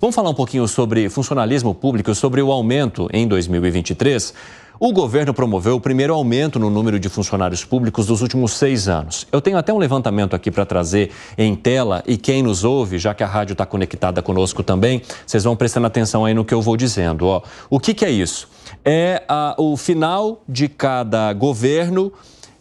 Vamos falar um pouquinho sobre funcionalismo público, sobre o aumento em 2023. O governo promoveu o primeiro aumento no número de funcionários públicos dos últimos seis anos. Eu tenho até um levantamento aqui para trazer em tela e quem nos ouve, já que a rádio está conectada conosco também, vocês vão prestando atenção aí no que eu vou dizendo. Ó, o que, que é isso? É a, o final de cada governo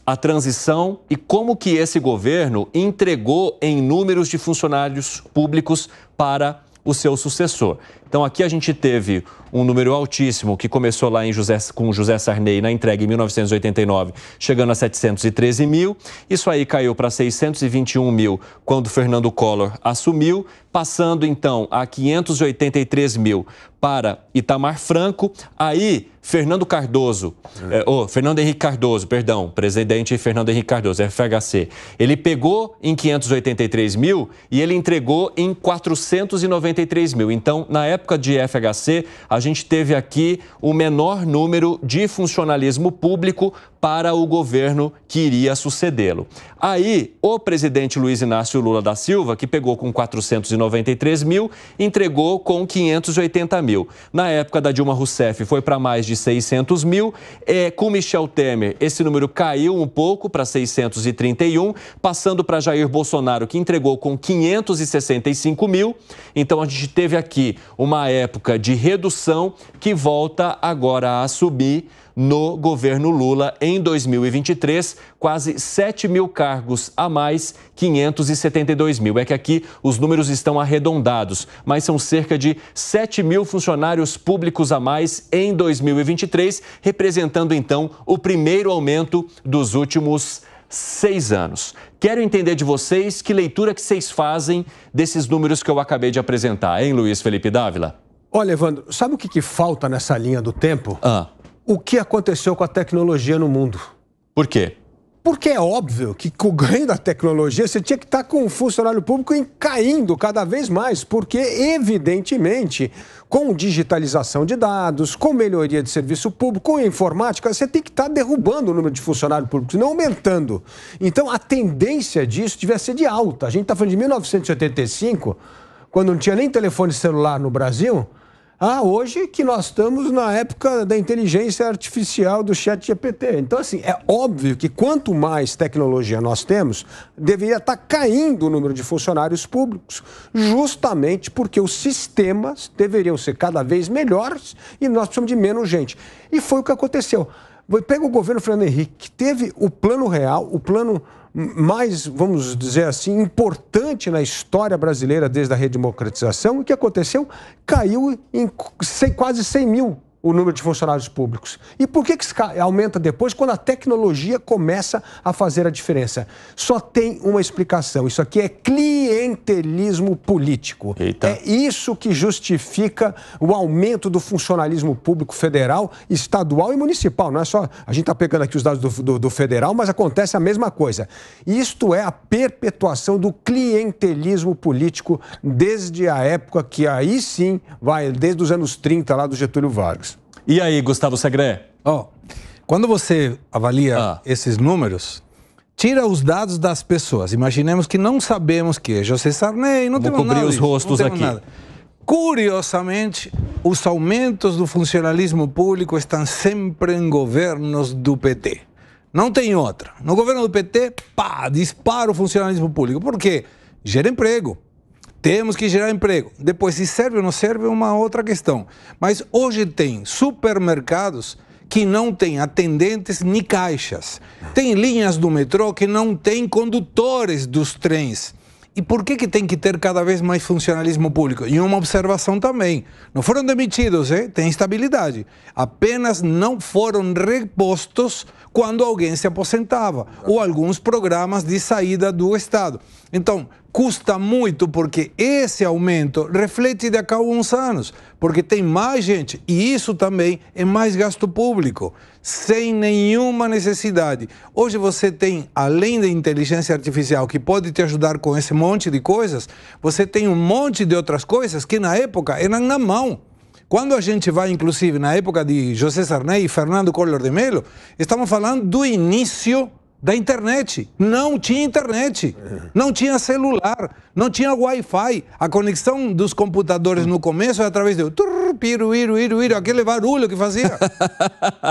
a transição e como que esse governo entregou em números de funcionários públicos para o seu sucessor. Então aqui a gente teve um número altíssimo que começou lá em José, com José Sarney na entrega em 1989, chegando a 713 mil. Isso aí caiu para 621 mil quando Fernando Collor assumiu, passando então a 583 mil para Itamar Franco. Aí Fernando Cardoso, é, oh, Fernando Henrique Cardoso, perdão, presidente Fernando Henrique Cardoso, FHC, ele pegou em 583 mil e ele entregou em 493 mil. Então na época época de FHC, a gente teve aqui o menor número de funcionalismo público para o governo que iria sucedê-lo. Aí, o presidente Luiz Inácio Lula da Silva, que pegou com 493 mil, entregou com 580 mil. Na época da Dilma Rousseff, foi para mais de 600 mil. É, com Michel Temer, esse número caiu um pouco para 631, passando para Jair Bolsonaro, que entregou com 565 mil. Então, a gente teve aqui uma uma época de redução que volta agora a subir no governo Lula em 2023, quase 7 mil cargos a mais, 572 mil. É que aqui os números estão arredondados, mas são cerca de 7 mil funcionários públicos a mais em 2023, representando então o primeiro aumento dos últimos seis anos. Quero entender de vocês que leitura que vocês fazem desses números que eu acabei de apresentar, hein, Luiz Felipe Dávila? Olha, Evandro, sabe o que, que falta nessa linha do tempo? Ah. O que aconteceu com a tecnologia no mundo? Por quê? Porque é óbvio que com o ganho da tecnologia você tinha que estar com o funcionário público em caindo cada vez mais, porque evidentemente, com digitalização de dados, com melhoria de serviço público, com informática, você tem que estar derrubando o número de funcionários públicos, não aumentando. Então a tendência disso devia ser de alta. A gente está falando de 1985, quando não tinha nem telefone celular no Brasil, ah, hoje que nós estamos na época da inteligência artificial do chat GPT. Então, assim, é óbvio que quanto mais tecnologia nós temos, deveria estar tá caindo o número de funcionários públicos, justamente porque os sistemas deveriam ser cada vez melhores e nós precisamos de menos gente. E foi o que aconteceu. Pega o governo Fernando Henrique, que teve o plano real, o plano mais, vamos dizer assim, importante na história brasileira desde a redemocratização. o que aconteceu? Caiu em quase 100 mil o número de funcionários públicos? E por que, que aumenta depois, quando a tecnologia começa a fazer a diferença? Só tem uma explicação: isso aqui é clientelismo político. Eita. É isso que justifica o aumento do funcionalismo público federal, estadual e municipal. Não é só. A gente está pegando aqui os dados do, do, do federal, mas acontece a mesma coisa. Isto é a perpetuação do clientelismo político desde a época que aí sim vai, desde os anos 30, lá do Getúlio Vargas. E aí, Gustavo Segre? Ó, oh, quando você avalia ah. esses números, tira os dados das pessoas. Imaginemos que não sabemos que é José Sarney, não Vou temos nada. Vou cobrir os rostos aqui. Nada. Curiosamente, os aumentos do funcionalismo público estão sempre em governos do PT. Não tem outra. No governo do PT, pá, dispara o funcionalismo público. Por quê? Gera emprego. Temos que gerar emprego. Depois, se serve ou não serve, é uma outra questão. Mas hoje tem supermercados que não têm atendentes nem caixas. Tem linhas do metrô que não têm condutores dos trens. E por que, que tem que ter cada vez mais funcionalismo público? E uma observação também: não foram demitidos, hein? tem estabilidade. Apenas não foram repostos quando alguém se aposentava ou alguns programas de saída do Estado. Então, custa muito porque esse aumento reflete daqui a alguns anos, porque tem mais gente e isso também é mais gasto público, sem nenhuma necessidade. Hoje você tem, além da inteligência artificial que pode te ajudar com esse monte de coisas, você tem um monte de outras coisas que na época eram na mão. Quando a gente vai, inclusive, na época de José Sarney e Fernando Collor de Mello, estamos falando do início da internet. Não tinha internet, não tinha celular, não tinha Wi-Fi. A conexão dos computadores no começo era é através do piro, iro, iro, iro, aquele barulho que fazia.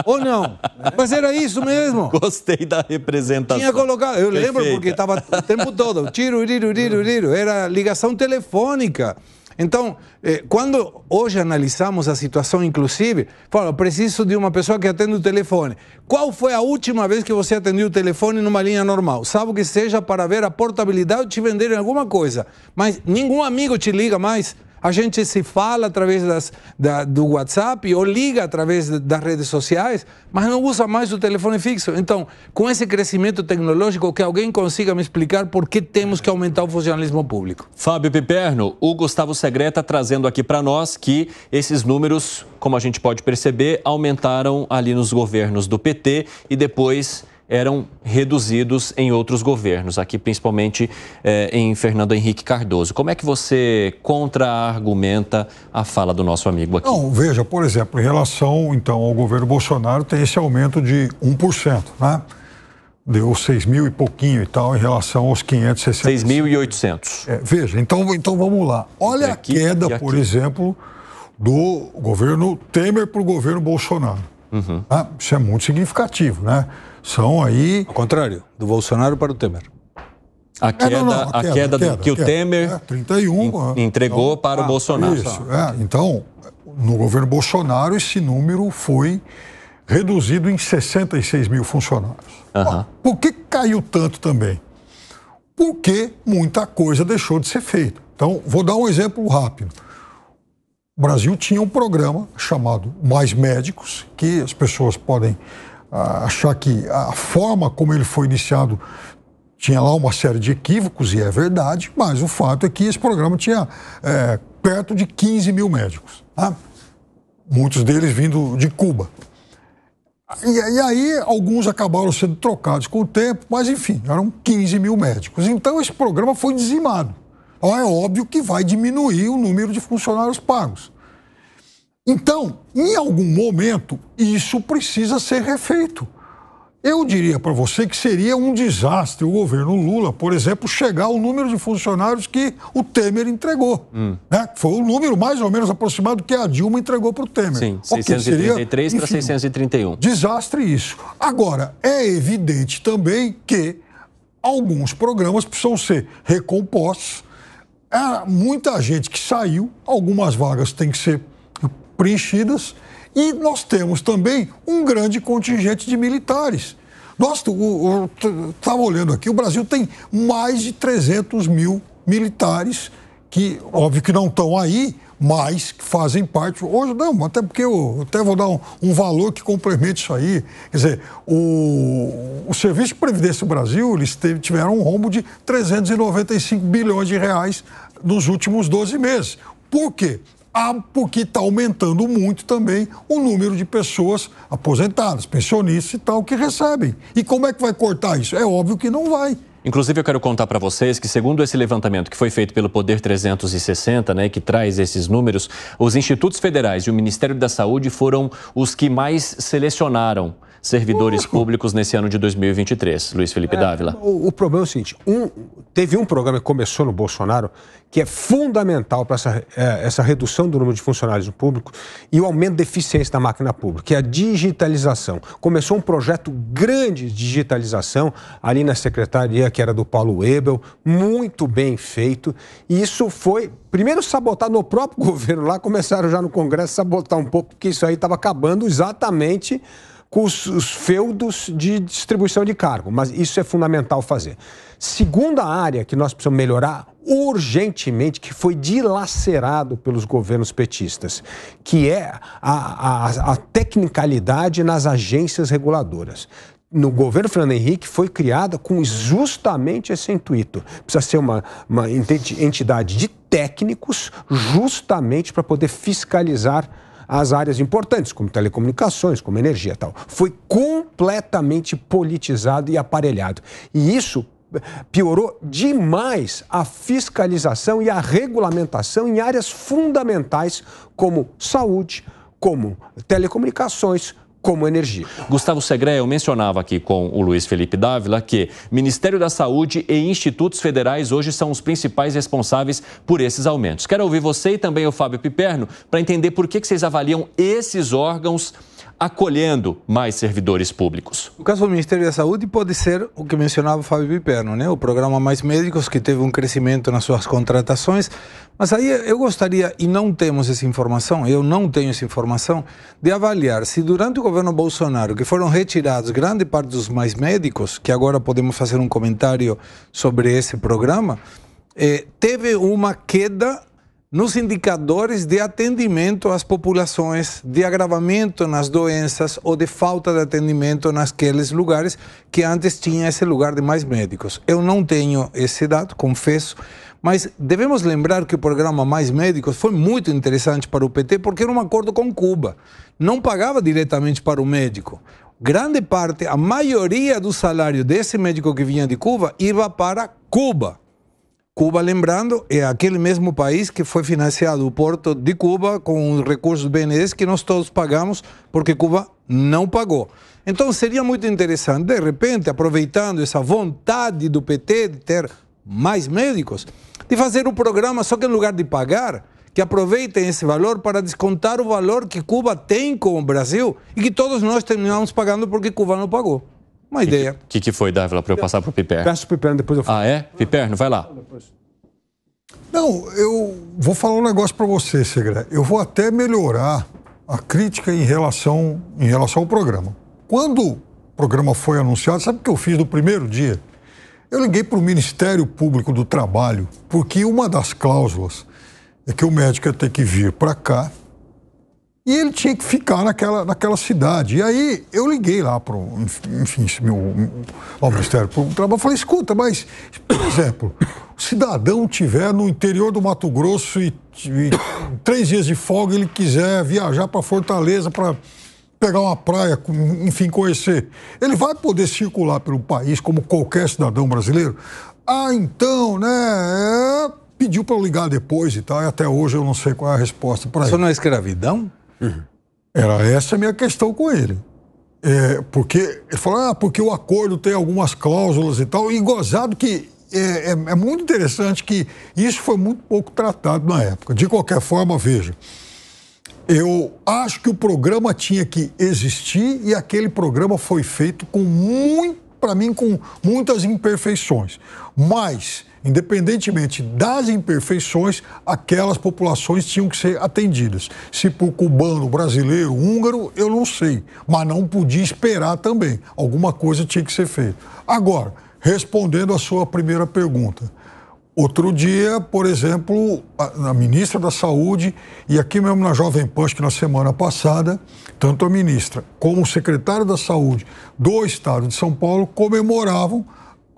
Ou não? Mas era isso mesmo. Gostei da representação. Tinha colocado, eu Perfeita. lembro porque estava o tempo todo, tiro, iro, iro, iro, era ligação telefônica. Então, eh, quando hoje analisamos a situação, inclusive, falo preciso de uma pessoa que atenda o telefone. Qual foi a última vez que você atendeu o telefone numa linha normal? Salvo que seja para ver a portabilidade ou te venderem alguma coisa. Mas nenhum amigo te liga mais a gente se fala através das, da, do WhatsApp ou liga através das redes sociais, mas não usa mais o telefone fixo. Então, com esse crescimento tecnológico, que alguém consiga me explicar por que temos que aumentar o funcionalismo público. Fábio Piperno, o Gustavo Segreta trazendo aqui para nós que esses números, como a gente pode perceber, aumentaram ali nos governos do PT e depois eram reduzidos em outros governos, aqui principalmente eh, em Fernando Henrique Cardoso. Como é que você contra-argumenta a fala do nosso amigo aqui? Não, veja, por exemplo, em relação então ao governo Bolsonaro, tem esse aumento de 1%, né? Deu 6 mil e pouquinho e tal em relação aos 560. 6.800. É, veja, então, então vamos lá. Olha aqui, a queda, por exemplo, do governo Temer para o governo Bolsonaro. Uhum. Ah, isso é muito significativo, né? São aí. Ao contrário, do Bolsonaro para o Temer. A queda, é, não, não, a, queda, a queda, a queda do que queda, o Temer é, 31, en, entregou então, para ah, o Bolsonaro. Isso, é, então, no governo Bolsonaro, esse número foi reduzido em 66 mil funcionários. por que caiu tanto também? Porque muita coisa deixou de ser feita. Então, vou dar um exemplo rápido. O Brasil tinha um programa chamado Mais Médicos, que as pessoas podem achar que a forma como ele foi iniciado tinha lá uma série de equívocos, e é verdade, mas o fato é que esse programa tinha é, perto de 15 mil médicos, tá? muitos deles vindo de Cuba. E, e, aí alguns acabaram sendo trocados com o tempo, mas enfim, eram 15 mil médicos. Então esse programa foi dizimado. Então é óbvio que vai diminuir o número de funcionários pagos. Então, em algum momento, isso precisa ser refeito. Eu diria para você que seria um desastre o governo Lula, por exemplo, chegar ao número de funcionários que o Temer entregou. Hum. Né? Foi o número mais ou menos aproximado que a Dilma entregou para o Temer. Sim, 633 para 631. Desastre isso. Agora, é evidente também que alguns programas precisam ser recompostos. Há ah, muita gente que saiu, algumas vagas têm que ser preenchidas. E nós temos também um grande contingente de militares. Nós estava olhando aqui, o Brasil tem mais de 300 mil militares que, óbvio que não estão aí, mas que fazem parte. Hoje não, até porque eu até vou dar um, um valor que complemente isso aí. Quer dizer, o, o Serviço de Previdência do Brasil, eles teve, tiveram um rombo de 395 bilhões de reais nos últimos 12 meses. Por quê? Ah, porque está aumentando muito também o número de pessoas aposentadas, pensionistas e tal, que recebem. E como é que vai cortar isso? É óbvio que não vai. Inclusive, eu quero contar para vocês que, segundo esse levantamento que foi feito pelo Poder 360, né, que traz esses números, os institutos federais e o Ministério da Saúde foram os que mais selecionaram servidores uhum. públicos nesse ano de 2023, Luiz Felipe é, Dávila? O, o, problema é o seguinte: um, Teve um programa que começou no Bolsonaro que é fundamental para essa, é, essa redução do número de funcionários públicos e o aumento da eficiência da máquina pública, que é a digitalização. Começou um projeto grande de digitalização ali na secretaria, que era do Paulo Ebel, muito bem feito. E isso foi, primeiro, sabotado no próprio governo lá, começaram já no Congresso a sabotar um pouco, porque isso aí estava acabando exatamente com os, os feudos de distribuição de cargo, mas isso é fundamental fazer. Segunda área que nós precisamos melhorar urgentemente, que foi dilacerado pelos governos petistas, que é a, a, a tecnicalidade nas agências reguladoras no governo Fernando Henrique foi criada com justamente esse intuito. Precisa ser uma, uma entidade de técnicos justamente para poder fiscalizar as áreas importantes, como telecomunicações, como energia e tal. Foi completamente politizado e aparelhado. E isso eh, piorou demais a fiscalização e a regulamentação em áreas fundamentais como saúde, como telecomunicações, como energia. Gustavo Segre, eu mencionava aqui com o Luiz Felipe Dávila que Ministério da Saúde e institutos federais hoje são os principais responsáveis por esses aumentos. Quero ouvir você e também o Fábio Piperno para entender por que, que vocês avaliam esses órgãos acolhendo mais servidores públicos. O caso do Ministério da Saúde pode ser o que mencionava o Fábio Piperno, né? o programa Mais Médicos, que teve um crescimento nas suas contratações. Mas aí eu gostaria, e não temos essa informação, eu não tenho essa informação, de avaliar se durante o governo Bolsonaro, que foram retirados grande parte dos mais médicos, que agora podemos fazer um comentário sobre esse programa, eh, teve uma queda nos indicadores de atendimento às populações, de agravamento nas doenças ou de falta de atendimento naqueles lugares que antes tinha esse lugar de mais médicos. Eu não tenho esse dado, confesso, mas devemos lembrar que o programa Mais Médicos foi muito interessante para o PT porque era um acordo com Cuba. Não pagava diretamente para o médico grande parte, a maioria do salário desse médico que vinha de Cuba, ia para Cuba. Cuba, lembrando, é aquele mesmo país que foi financiado o porto de Cuba com os recursos BNDES que nós todos pagamos porque Cuba não pagou. Então seria muito interessante, de repente, aproveitando essa vontade do PT de ter mais médicos, de fazer o um programa só que em lugar de pagar, que aproveitem esse valor para descontar o valor que Cuba tem com o Brasil e que todos nós terminamos pagando porque Cuba não pagou. Uma que, ideia. O que, que foi, Dávila, para eu passar para o Piperno? Peço para o Piperno, depois eu falo. Ah, é? Piperno, vai lá. Não, eu vou falar um negócio para você, Segre. Eu vou até melhorar a crítica em relação, em relação ao programa. Quando o programa foi anunciado, sabe o que eu fiz no primeiro dia? Eu liguei para o Ministério Público do Trabalho, porque uma das cláusulas é que o médico ia ter que vir para cá e ele tinha que ficar naquela, naquela cidade. E aí eu liguei lá para enfim, esse meu ao Ministério Público do Trabalho. Falei, escuta, mas, por exemplo, o cidadão tiver no interior do Mato Grosso e, e três dias de folga ele quiser viajar para Fortaleza para pegar uma praia, enfim, conhecer. Ele vai poder circular pelo país como qualquer cidadão brasileiro? Ah, então, né? É... Pediu para ligar depois e tal, e até hoje eu não sei qual é a resposta para isso. Isso não é escravidão? Era essa a minha questão com ele. É, porque ele falou, ah, porque o acordo tem algumas cláusulas e tal, e gozado que é, é, é, muito interessante que isso foi muito pouco tratado na época. De qualquer forma, veja, eu acho que o programa tinha que existir e aquele programa foi feito com muito, para mim, com muitas imperfeições. Mas independentemente das imperfeições, aquelas populações tinham que ser atendidas. Se por cubano, brasileiro, húngaro, eu não sei, mas não podia esperar também. Alguma coisa tinha que ser feita. Agora, respondendo à sua primeira pergunta. Outro dia, por exemplo, a, a ministra da Saúde, e aqui mesmo na Jovem Pan, que na semana passada, tanto a ministra como o secretário da Saúde do estado de São Paulo comemoravam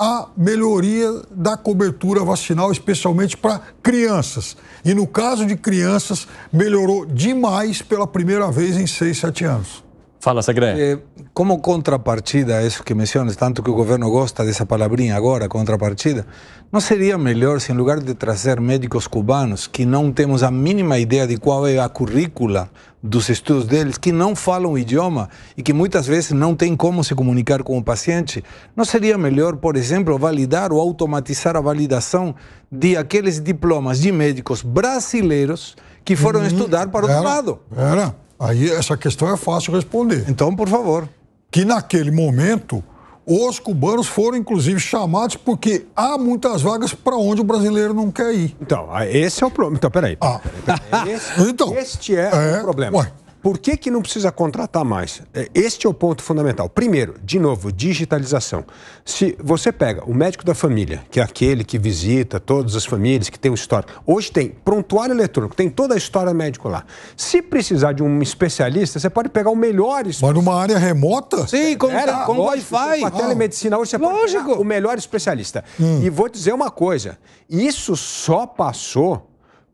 a melhoria da cobertura vacinal, especialmente para crianças. E no caso de crianças, melhorou demais pela primeira vez em 6, 7 anos. Fala, Segre. É, eh, como contrapartida a isso que mencionas, tanto que o governo gosta dessa palavrinha agora, contrapartida, não seria melhor se, em lugar de trazer médicos cubanos que não temos a mínima ideia de qual é a currícula dos estudos deles, que não falam o idioma e que muitas vezes não têm como se comunicar com o paciente, não seria melhor, por exemplo, validar ou automatizar a validação de aqueles diplomas de médicos brasileiros que foram uhum. estudar para outro era, lado? Era. Aí essa questão é fácil responder. Então, por favor. Que naquele momento, os cubanos foram inclusive chamados porque há muitas vagas para onde o brasileiro não quer ir. Então, ah, esse é o problema. Então, peraí. Ah. peraí, peraí, peraí. Esse, então, este é, é o problema. Ué, por que, que não precisa contratar mais? É, este é o ponto fundamental. Primeiro, de novo, digitalização. Se você pega o médico da família, que é aquele que visita todas as famílias, que tem o histórico, hoje tem prontuário eletrônico, tem toda a história médico lá. Se precisar de um especialista, você pode pegar o melhor especialista. Mas numa área remota? Sim, com, Era, tá, com Wi-Fi. Tá com a ah. telemedicina hoje você lógico. pode pegar o melhor especialista. Hum. E vou dizer uma coisa: isso só passou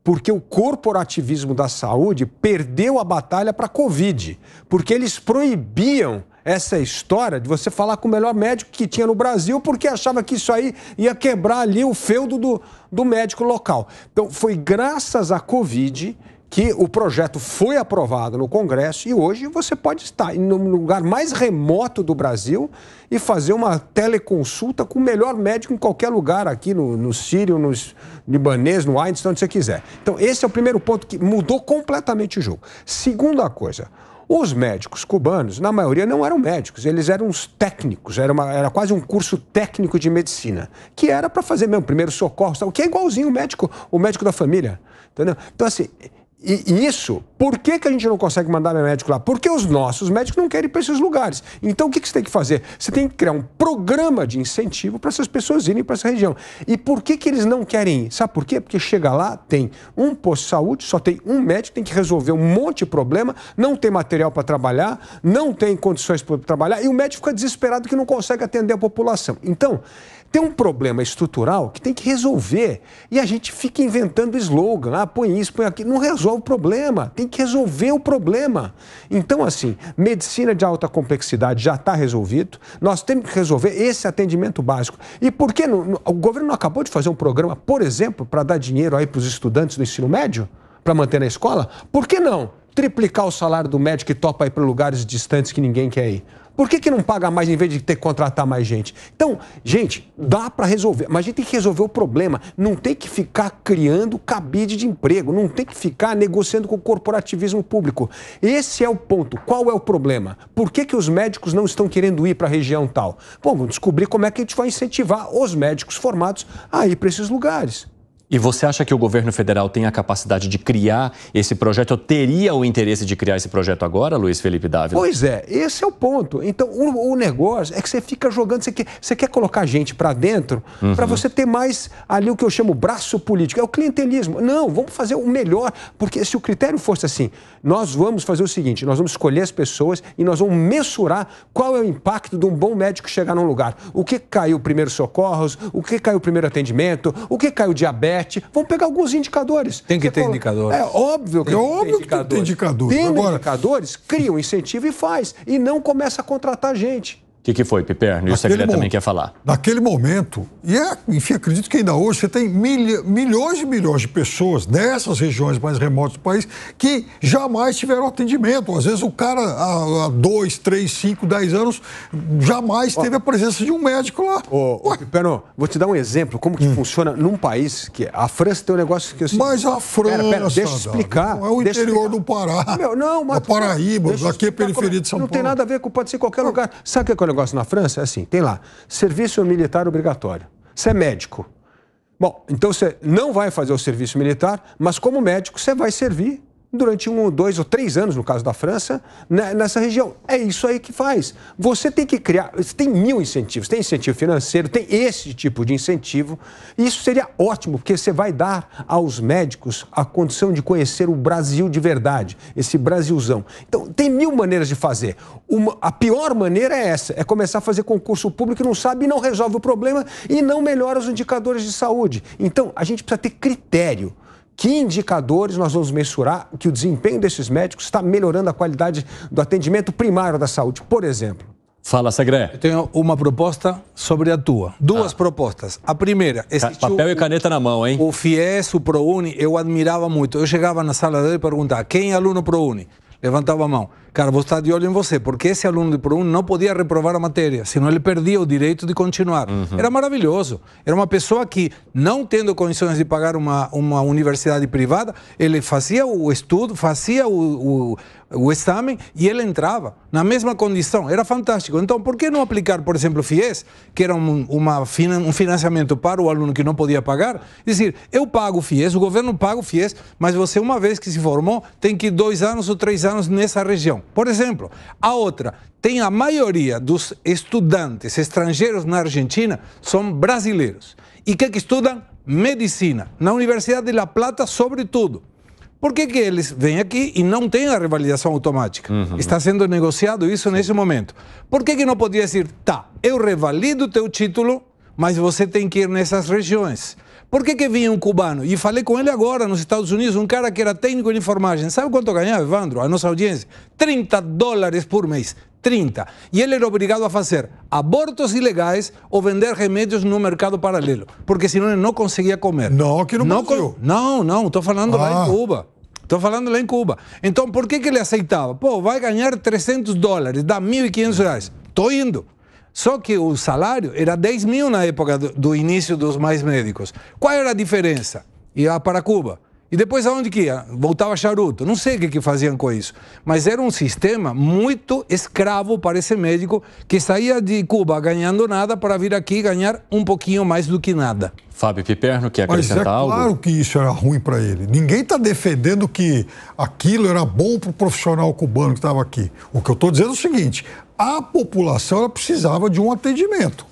porque o corporativismo da saúde perdeu a batalha para a Covid, porque eles proibiam essa história de você falar com o melhor médico que tinha no Brasil, porque achava que isso aí ia quebrar ali o feudo do, do médico local. Então, foi graças à Covid que o projeto foi aprovado no Congresso e hoje você pode estar em um lugar mais remoto do Brasil e fazer uma teleconsulta com o melhor médico em qualquer lugar aqui no, no Sírio, no Libanês, no Einstein, onde você quiser. Então, esse é o primeiro ponto que mudou completamente o jogo. Segunda coisa, os médicos cubanos, na maioria, não eram médicos, eles eram uns técnicos, era, uma, era quase um curso técnico de medicina, que era para fazer mesmo primeiro socorro, o que é igualzinho o médico, o médico da família. Entendeu? Então, assim, e isso, por que, que a gente não consegue mandar médico lá? Porque os nossos médicos não querem ir para esses lugares. Então, o que, que você tem que fazer? Você tem que criar um programa de incentivo para essas pessoas irem para essa região. E por que, que eles não querem ir? Sabe por quê? Porque chega lá, tem um posto de saúde, só tem um médico, tem que resolver um monte de problema, não tem material para trabalhar, não tem condições para trabalhar, e o médico fica desesperado que não consegue atender a população. Então, tem um problema estrutural que tem que resolver. E a gente fica inventando slogan, ah, põe isso, põe aquilo. Não resolve o problema, tem que resolver o problema. Então, assim, medicina de alta complexidade já está resolvido, nós temos que resolver esse atendimento básico. E por que o governo não acabou de fazer um programa, por exemplo, para dar dinheiro aí para os estudantes do ensino médio, para manter na escola? Por que não triplicar o salário do médico que topa aí para lugares distantes que ninguém quer ir? Por que, que não paga mais em vez de ter que contratar mais gente? Então, gente, dá para resolver, mas a gente tem que resolver o problema. Não tem que ficar criando cabide de emprego, não tem que ficar negociando com o corporativismo público. Esse é o ponto. Qual é o problema? Por que, que os médicos não estão querendo ir para a região tal? Bom, vamos descobrir como é que a gente vai incentivar os médicos formados a ir para esses lugares. E você acha que o governo federal tem a capacidade de criar esse projeto? Ou teria o interesse de criar esse projeto agora, Luiz Felipe Dávila? Pois é, esse é o ponto. Então, o, o negócio é que você fica jogando, você quer, você quer colocar gente para dentro uhum. para você ter mais ali o que eu chamo braço político. É o clientelismo. Não, vamos fazer o melhor, porque se o critério fosse assim, nós vamos fazer o seguinte, nós vamos escolher as pessoas e nós vamos mensurar qual é o impacto de um bom médico chegar num lugar. O que caiu primeiro socorros, o que caiu primeiro atendimento, o que caiu diabetes, PET. Vamos pegar alguns indicadores. Tem que Você ter coloca... indicadores. É óbvio, que, é tem, é óbvio que tem indicadores. Tem indicadores. Agora... indicadores, cria um incentivo e faz. E não começa a contratar gente que, que foi, Piperno? Isso a Guilherme também quer falar. Naquele momento, e é, enfim, acredito que ainda hoje você tem milha, milhões e milhões de pessoas nessas regiões mais remotas do país que jamais tiveram atendimento. Às vezes o cara, há, há dois, três, cinco, dez anos, jamais oh. teve a presença de um médico lá. Ô, oh, Piperno, vou te dar um exemplo, como que hum. funciona num país que a França tem um negócio que... Assim, mas a França... Pera, pera, deixa eu explicar. Não é o interior do Pará. Meu, não, mas... A Paraíba, aqui é periferia de é. São não Paulo. Não tem nada a ver com... Pode ser qualquer lugar. Sabe o que é, é o negócio na França é assim: tem lá serviço militar obrigatório. Você é médico. Bom, então você não vai fazer o serviço militar, mas como médico você vai servir durante um, dois ou três anos, no caso da França, né, nessa região. É isso aí que faz. Você tem que criar, você tem mil incentivos, tem incentivo financeiro, tem esse tipo de incentivo. Isso seria ótimo, porque você vai dar aos médicos a condição de conhecer o Brasil de verdade, esse Brasilzão. Então, tem mil maneiras de fazer. Uma, a pior maneira é essa, é começar a fazer concurso público que não sabe e não resolve o problema e não melhora os indicadores de saúde. Então, a gente precisa ter critério que indicadores nós vamos mensurar que o desempenho desses médicos está melhorando a qualidade do atendimento primário da saúde, por exemplo? Fala, Segredo. Eu tenho uma proposta sobre a tua. Duas ah. propostas. A primeira... Papel o, e caneta na mão, hein? O FIES, o ProUni, eu admirava muito. Eu chegava na sala dele e perguntava, quem é aluno ProUni? levantava a mão. Cara, vou estar de olho em você, porque esse aluno de Pro 1 não podia reprovar a matéria, senão ele perdia o direito de continuar. Uhum. Era maravilhoso. Era uma pessoa que, não tendo condições de pagar uma, uma universidade privada, ele fazia o estudo, fazia o, o, o exame e ele entrava na mesma condição. Era fantástico. Então, por que não aplicar, por exemplo, o FIES, que era um, uma, um financiamento para o aluno que não podia pagar? É dizer, eu pago o FIES, o governo paga o FIES, mas você, uma vez que se formou, tem que ir dois anos ou três anos nessa região. Por exemplo, a outra, tem a maioria dos estudantes estrangeiros na Argentina são brasileiros. E que, que estudam? Medicina, na Universidade de La Plata, sobretudo. Por que, que eles vêm aqui e não têm a revalidação automática? Uhum. Está sendo negociado isso Sim. nesse momento. Por que, que não podia dizer, tá, eu revalido o teu título, mas você tem que ir nessas regiões? Por que, que vinha um cubano? E falei com ele agora nos Estados Unidos, um cara que era técnico de informagem. Sabe quanto ganhava, Evandro, a nossa audiência? 30 dólares por mês. 30. E ele era obrigado a fazer abortos ilegais ou vender remédios no mercado paralelo, porque senão ele não conseguia comer. Não, que não, não conseguiu. Não, não, estou falando ah. lá em ah. Cuba. Estou falando lá em Cuba. Então, por que, que ele aceitava? Pô, vai ganhar 300 dólares, dá 1.500 reais. Estou indo. Só que o salário era 10 mil na época do, do início dos mais médicos. Qual era a diferença? Ia para Cuba e depois aonde que ia? Voltava charuto. Não sei o que, que faziam com isso. Mas era um sistema muito escravo para esse médico que saía de Cuba ganhando nada para vir aqui ganhar um pouquinho mais do que nada. Fábio Piperno quer acrescentar Mas é algo? claro que isso era ruim para ele. Ninguém está defendendo que aquilo era bom para o profissional cubano que estava aqui. O que eu estou dizendo é o seguinte, a população precisava de um atendimento.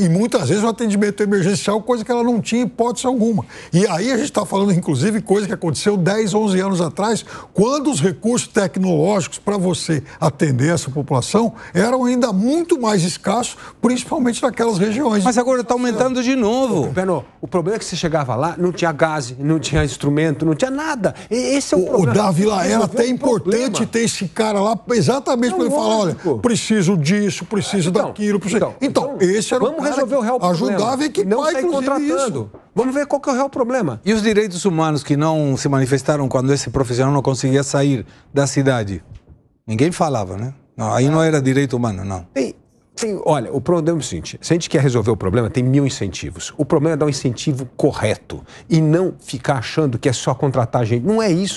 E muitas vezes o atendimento emergencial, coisa que ela não tinha hipótese alguma. E aí a gente está falando, inclusive, coisa que aconteceu 10, 11 anos atrás, quando os recursos tecnológicos para você atender essa população eram ainda muito mais escassos, principalmente naquelas regiões. Mas agora está aumentando de novo. Pernô, o problema é que você chegava lá, não tinha gás, não tinha instrumento, não tinha nada. E esse é o, o problema. O Davi Laela até é importante ter esse cara lá exatamente é para ele falar, olha, preciso disso, preciso ah, então, daquilo. Preciso... Então, então, então, esse isso era Vamos resolver o real problema. Ajudar a que não sair contratando. Isso. Vamos ver qual que é o real problema. E os direitos humanos que não se manifestaram quando esse profissional não conseguia sair da cidade? Ninguém falava, né? Não, aí não era direito humano, não. Tem, tem, olha, o problema é o seguinte: se a gente quer resolver o problema, tem mil incentivos. O problema é dar um incentivo correto e não ficar achando que é só contratar gente. Não é isso.